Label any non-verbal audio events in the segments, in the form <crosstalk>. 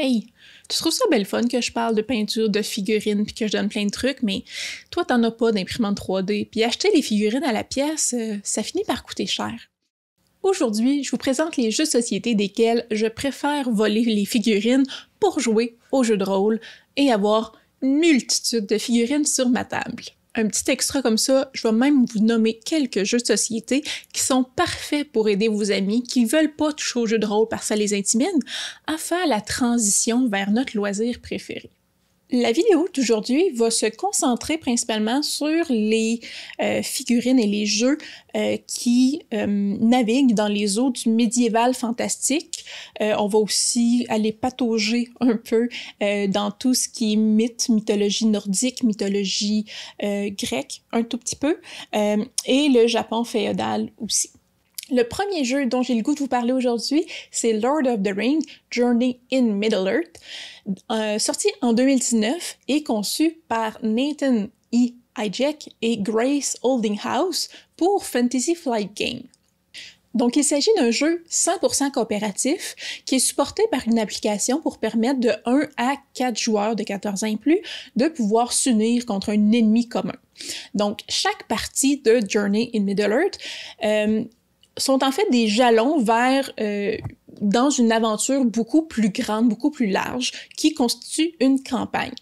Hey, tu trouves ça belle fun que je parle de peinture, de figurines, puis que je donne plein de trucs, mais toi, t'en as pas d'imprimante 3D, puis acheter les figurines à la pièce, euh, ça finit par coûter cher. Aujourd'hui, je vous présente les jeux sociétés desquels je préfère voler les figurines pour jouer aux jeux de rôle et avoir une multitude de figurines sur ma table un petit extra comme ça, je vais même vous nommer quelques jeux de société qui sont parfaits pour aider vos amis qui ne veulent pas toucher aux jeux de rôle parce que ça les intimide à faire la transition vers notre loisir préféré. La vidéo d'aujourd'hui va se concentrer principalement sur les euh, figurines et les jeux euh, qui euh, naviguent dans les eaux du médiéval fantastique. on va aussi aller patauger un peu dans tout ce qui est mythe, mythologie nordique, mythologie grecque, un tout petit peu, et le Japon féodal aussi. Le premier jeu dont j'ai le goût de vous parler aujourd'hui, c'est Lord of the Ring, Journey in Middle-earth, euh, sorti en 2019 et conçu par Nathan E. Hijack et Grace Holdinghouse pour Fantasy Flight Game. Donc, il s'agit d'un jeu 100% coopératif qui est supporté par une application pour permettre de 1 à 4 joueurs de 14 ans et plus de pouvoir s'unir contre un ennemi commun. Donc, chaque partie de Journey in Middle-earth euh, sont en fait des jalons vers euh, dans une aventure beaucoup plus grande, beaucoup plus large, qui constitue une campagne.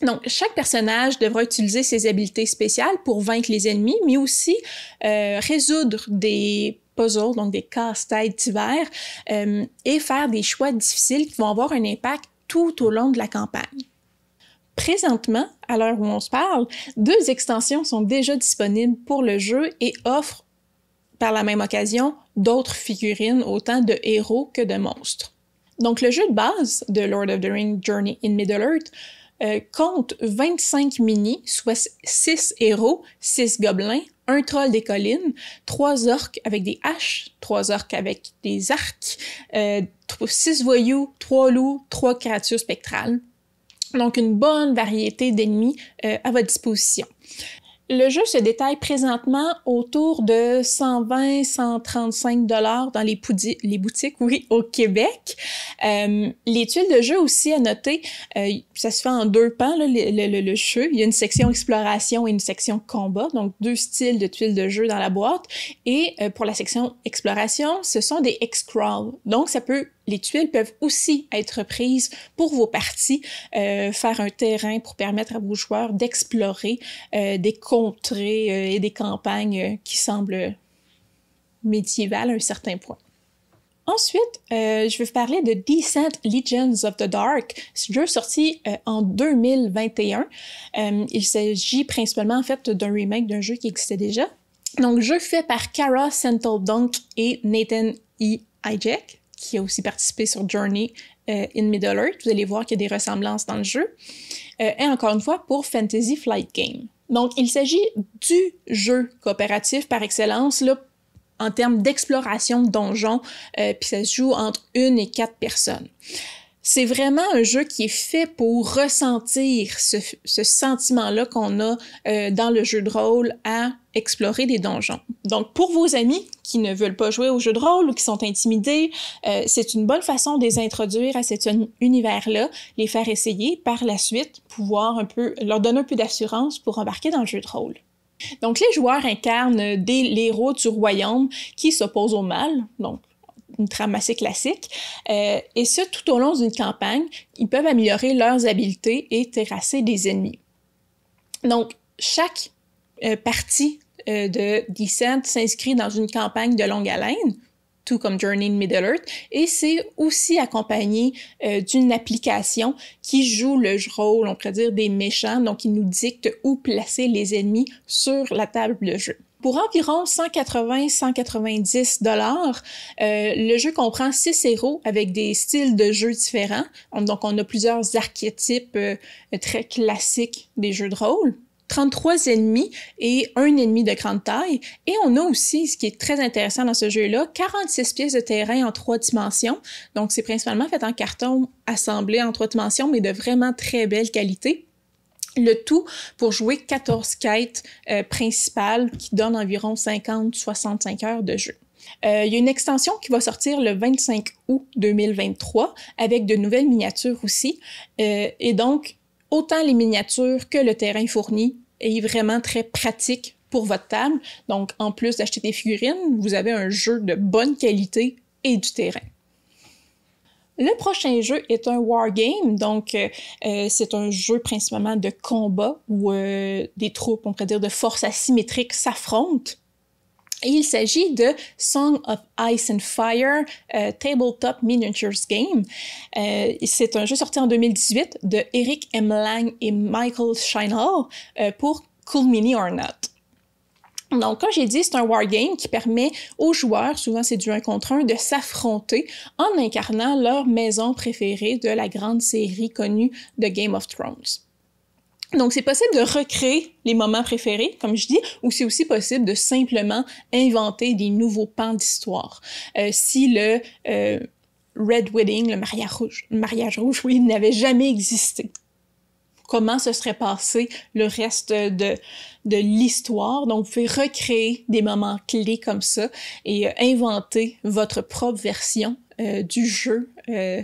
Donc, chaque personnage devra utiliser ses habiletés spéciales pour vaincre les ennemis, mais aussi euh, résoudre des puzzles, donc des casse-têtes divers, euh, et faire des choix difficiles qui vont avoir un impact tout au long de la campagne. Présentement, à l'heure où on se parle, deux extensions sont déjà disponibles pour le jeu et offrent la même occasion, d'autres figurines, autant de héros que de monstres. Donc le jeu de base de Lord of the Rings Journey in Middle-earth euh, compte 25 minis, soit 6 héros, 6 gobelins, un troll des collines, 3 orques avec des haches, 3 orques avec des arcs, 6 euh, voyous, 3 loups, 3 créatures spectrales. Donc une bonne variété d'ennemis euh, à votre disposition. Le jeu se détaille présentement autour de 120-135 dollars dans les, boutiques, oui, au Québec. Euh, les tuiles de jeu aussi à noter, euh, ça se fait en deux pans le, jeu. Il y a une section exploration et une section combat, donc deux styles de tuiles de jeu dans la boîte. Et euh, pour la section exploration, ce sont des X-crawl, donc ça peut les tuiles peuvent aussi être prises pour vos parties, euh, faire un terrain pour permettre à vos joueurs d'explorer euh, des contrées euh, et des campagnes qui semblent médiévales à un certain point. Ensuite, je vais vous parler de Descent Legends of the Dark, ce jeu sorti en 2021. il s'agit principalement en fait d'un remake d'un jeu qui existait déjà. Donc, jeu fait par Kara Dunk et Nathan E. Hijack qui a aussi participé sur Journey euh, in Middle Earth. Vous allez voir qu'il y a des ressemblances dans le jeu. Euh, et encore une fois, pour Fantasy Flight Game. Donc, il s'agit du jeu coopératif par excellence là, en termes d'exploration de donjons, euh, puis ça se joue entre une et quatre personnes. C'est vraiment un jeu qui est fait pour ressentir ce, sentiment-là qu'on a euh, dans le jeu de rôle à explorer des donjons. Donc, pour vos amis qui ne veulent pas jouer au jeu de rôle ou qui sont intimidés, euh, c'est une bonne façon de les introduire à cet univers-là, les faire essayer par la suite, pouvoir un peu leur donner un peu d'assurance pour embarquer dans le jeu de rôle. Donc, les joueurs incarnent des, héros du royaume qui s'opposent au mal, donc une trame assez classique. Euh, et ce, tout au long d'une campagne, ils peuvent améliorer leurs habiletés et terrasser des ennemis. Donc, chaque euh, partie euh, de Descent s'inscrit dans une campagne de longue haleine, tout comme Journey in Middle-earth, et c'est aussi accompagné d'une application qui joue le rôle, on pourrait dire, des méchants, donc qui nous dicte où placer les ennemis sur la table de jeu. Pour environ 180-190 dollars, euh, le jeu comprend six héros avec des styles de jeu différents. Donc, on a plusieurs archétypes euh, très classiques des jeux de rôle. 33 ennemis et un ennemi de grande taille. Et on a aussi, ce qui est très intéressant dans ce jeu-là, 46 pièces de terrain en trois dimensions. Donc, c'est principalement fait en carton assemblé en trois dimensions, mais de vraiment très belle qualité. Le tout pour jouer 14 quêtes euh, principales qui donnent environ 50-65 heures de jeu. Euh, il y a une extension qui va sortir le 25 août 2023 avec de nouvelles miniatures aussi. Euh, et donc, autant les miniatures que le terrain fourni est vraiment très pratique pour votre table. Donc, en plus d'acheter des figurines, vous avez un jeu de bonne qualité et du terrain. Le prochain jeu est un wargame, donc euh, euh, c'est un jeu principalement de combat où euh, des troupes, on pourrait dire, de forces asymétriques s'affrontent. il s'agit de Song of Ice and Fire Tabletop Miniatures Game. c'est un jeu sorti en 2018 de Eric M. Lang et Michael Scheinhall pour Cool Mini or Not. Donc, comme j'ai dit, c'est un wargame qui permet aux joueurs, souvent c'est du 1 contre 1, de s'affronter en incarnant leur maison préférée de la grande série connue de Game of Thrones. Donc, c'est possible de recréer les moments préférés, comme je dis, ou c'est aussi possible de simplement inventer des nouveaux pans d'histoire. Euh, si le euh, Red Wedding, le mariage rouge, le mariage rouge oui, n'avait jamais existé, comment se serait passé le reste de, l'histoire. Donc, vous pouvez recréer des moments clés comme ça et euh, inventer votre propre version euh, du jeu euh,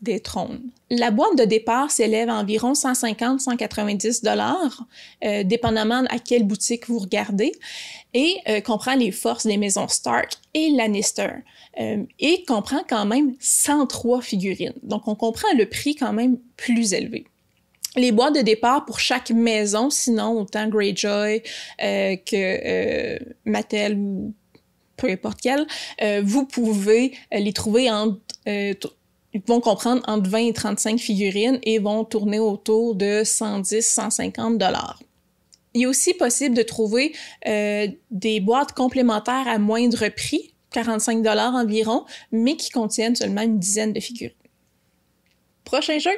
des trônes. La boîte de départ s'élève à environ 150-190 dollars, dépendamment à quelle boutique vous regardez, et comprend les forces des maisons Stark et Lannister, et comprend quand même 103 figurines. Donc on comprend le prix quand même plus élevé les boîtes de départ pour chaque maison, sinon autant Greyjoy euh, que euh, Mattel ou peu importe quelle, euh, vous pouvez les trouver en... ils vont comprendre entre 20 et 35 figurines et vont tourner autour de 110-150 dollars. Il est aussi possible de trouver des boîtes complémentaires à moindre prix, 45 dollars environ, mais qui contiennent seulement une dizaine de figurines. Prochain jeu,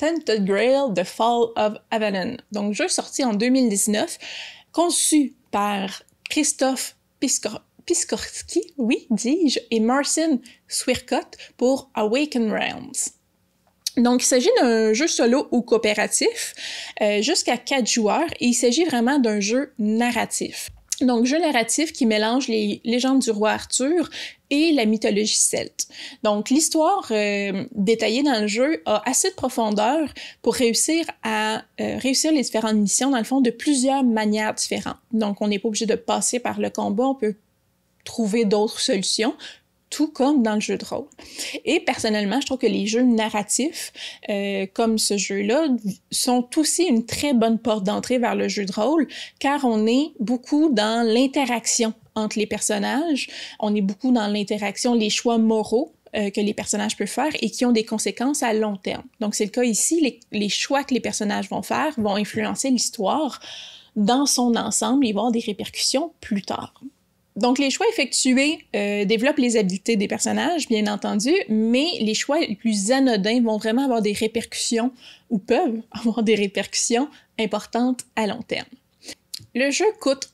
Tented Grail The Fall of Avalon. Donc, jeu sorti en 2019, conçu par Christophe Piskorski, oui, dis-je, et Marcin Swirkot pour Awaken Realms. Donc, il s'agit d'un jeu solo ou coopératif, euh, jusqu'à quatre joueurs, et il s'agit vraiment d'un jeu narratif. Donc, jeu narratif qui mélange les légendes du roi Arthur et la mythologie celte. Donc, l'histoire euh, détaillée dans le jeu a assez de profondeur pour réussir à euh, réussir les différentes missions, dans le fond, de plusieurs manières différentes. Donc, on n'est pas obligé de passer par le combat, on peut trouver d'autres solutions, tout comme dans le jeu de rôle. Et personnellement, je trouve que les jeux narratifs, euh, comme ce jeu-là, sont aussi une très bonne porte d'entrée vers le jeu de rôle, car on est beaucoup dans l'interaction entre les personnages, on est beaucoup dans l'interaction, les choix moraux euh, que les personnages peuvent faire et qui ont des conséquences à long terme. Donc c'est le cas ici, les, les choix que les personnages vont faire vont influencer l'histoire dans son ensemble et avoir des répercussions plus tard. Donc, les choix effectués euh, développent les habiletés des personnages, bien entendu, mais les choix les plus anodins vont vraiment avoir des répercussions ou peuvent <laughs> avoir des répercussions importantes à long terme. Le jeu coûte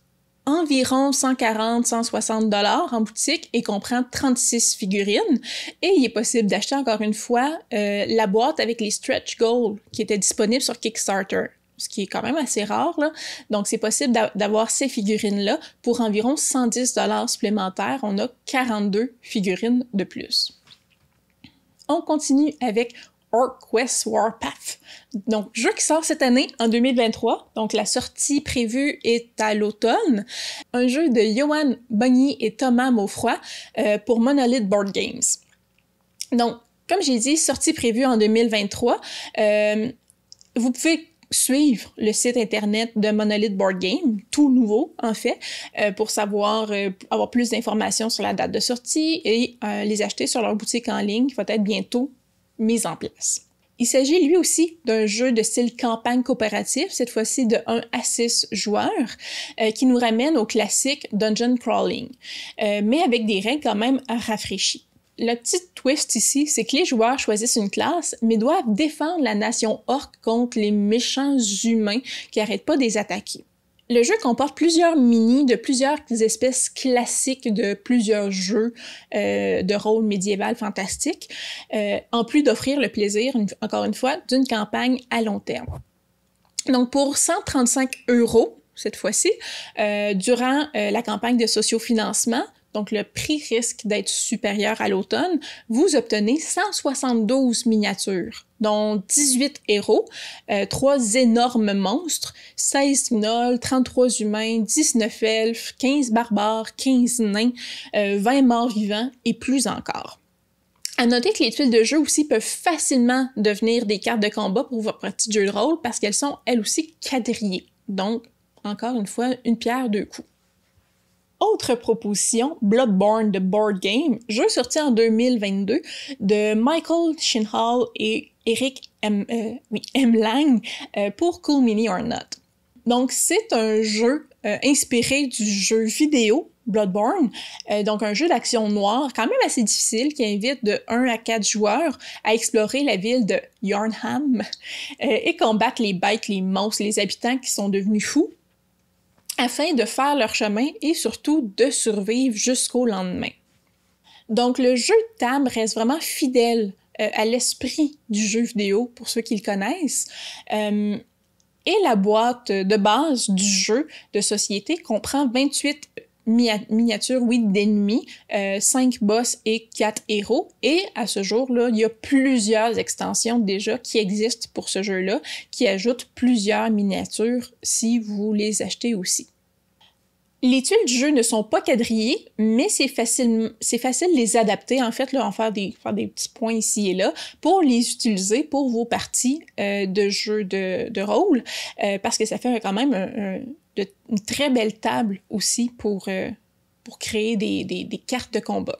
environ 140-160 dollars en boutique et comprend 36 figurines. Et il est possible d'acheter encore une fois euh, la boîte avec les stretch goals qui étaient disponibles sur Kickstarter ce qui est quand même assez rare. Là. Donc, c'est possible d'avoir ces figurines-là. Pour environ 110 dollars supplémentaires, on a 42 figurines de plus. On continue avec Orquest Warpath. Donc, jeu qui sort cette année, en 2023. Donc, la sortie prévue est à l'automne. Un jeu de Johan Bonny et Thomas Maufroy euh, pour Monolith Board Games. Donc, comme j'ai dit, sortie prévue en 2023. Euh, vous pouvez suivre le site internet de Monolith Board Game, tout nouveau en fait, euh, pour savoir euh, avoir plus d'informations sur la date de sortie et euh, les acheter sur leur boutique en ligne qui va être bientôt mise en place. Il s'agit lui aussi d'un jeu de style campagne coopérative, cette fois-ci de 1 à 6 joueurs, qui nous ramène au classique dungeon crawling, mais avec des règles quand même rafraîchies le petit twist ici, c'est que les joueurs choisissent une classe, mais doivent défendre la nation orque contre les méchants humains qui n'arrêtent pas de les attaquer. Le jeu comporte plusieurs mini de plusieurs espèces classiques de plusieurs jeux euh, de rôle médiéval fantastique, euh, en plus d'offrir le plaisir, encore une fois, d'une campagne à long terme. Donc pour 135 euros, cette fois-ci, euh, durant la campagne de sociofinancement, donc le prix risque d'être supérieur à l'automne, vous obtenez 172 miniatures, dont 18 héros, 3 euh, énormes monstres, 16 gnolls, 33 humains, 19 elfes, 15 barbares, 15 nains, 20 euh, morts vivants et plus encore. À noter que les tuiles de jeu aussi peuvent facilement devenir des cartes de combat pour vos petits jeux de rôle parce qu'elles sont elles aussi quadrillées. Donc, encore une fois, une pierre deux coups. Autre proposition, Bloodborne The Board Game, jeu sorti en 2022 de Michael Shinhall et Eric M. Euh, <laughs> Lang euh, pour Cool Mini or Not. Donc, c'est un jeu euh, inspiré du jeu vidéo Bloodborne, donc un jeu d'action noire quand même assez difficile qui invite de 1 à 4 joueurs à explorer la ville de Yarnham <laughs> et combattre les bêtes, les monstres, les habitants qui sont devenus fous afin de faire leur chemin et surtout de survivre jusqu'au lendemain. Donc le jeu de table reste vraiment fidèle euh, à l'esprit du jeu vidéo pour ceux qui le connaissent. Euh, et la boîte de base du jeu de société comprend 28 miniatures, oui, d'ennemis, 5 euh, cinq boss et quatre héros. Et à ce jour-là, il y a plusieurs extensions déjà qui existent pour ce jeu-là, qui ajoutent plusieurs miniatures si vous les achetez aussi. Les tuiles du jeu ne sont pas quadrillées, mais c'est facile, facile de les adapter, en fait, là, en faire des, faire des petits points ici et là, pour les utiliser pour vos parties euh, de jeu de, rôle, euh, parce que ça fait quand même un une très belle table aussi pour, euh, pour créer des, cartes de combat.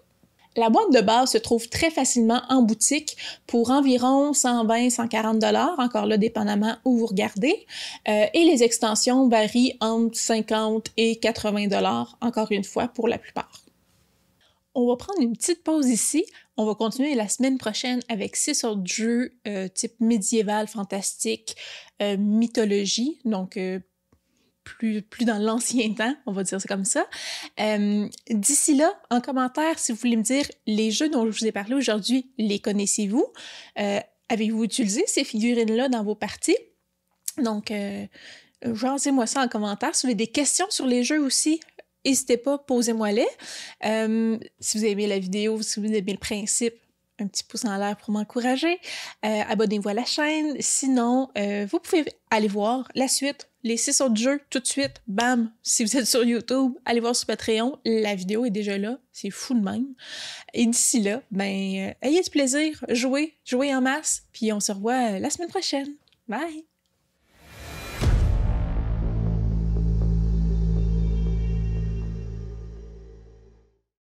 La boîte de base se trouve très facilement en boutique pour environ 120-140 dollars, encore là dépendamment où vous regardez, euh, et les extensions varient entre 50 et 80 dollars, encore une fois pour la plupart. On va prendre une petite pause ici. On va continuer la semaine prochaine avec six autres jeux euh, type médiéval, fantastique, mythologie, donc plus, plus dans l'ancien temps, on va dire c'est comme ça. Euh, d'ici là, en commentaire, si vous voulez me dire les jeux dont je vous ai parlé aujourd'hui, les connaissez-vous? Euh, avez-vous utilisé ces figurines-là dans vos parties? Donc, euh, moi ça en commentaire. Si vous avez des questions sur les jeux aussi, n'hésitez pas, posez-moi-les. Euh, si vous avez aimé la vidéo, si vous avez aimé le principe, un petit pouce en l'air pour m'encourager. Euh, abonnez-vous à la chaîne. Sinon, euh, vous pouvez aller voir la suite, les six autres jeux tout de suite. Bam! Si vous êtes sur YouTube, allez voir sur Patreon. La vidéo est déjà là. C'est fou de même. Et d'ici là, ben, euh, ayez du plaisir, jouez, jouez en masse. Puis on se revoit la semaine prochaine. Bye!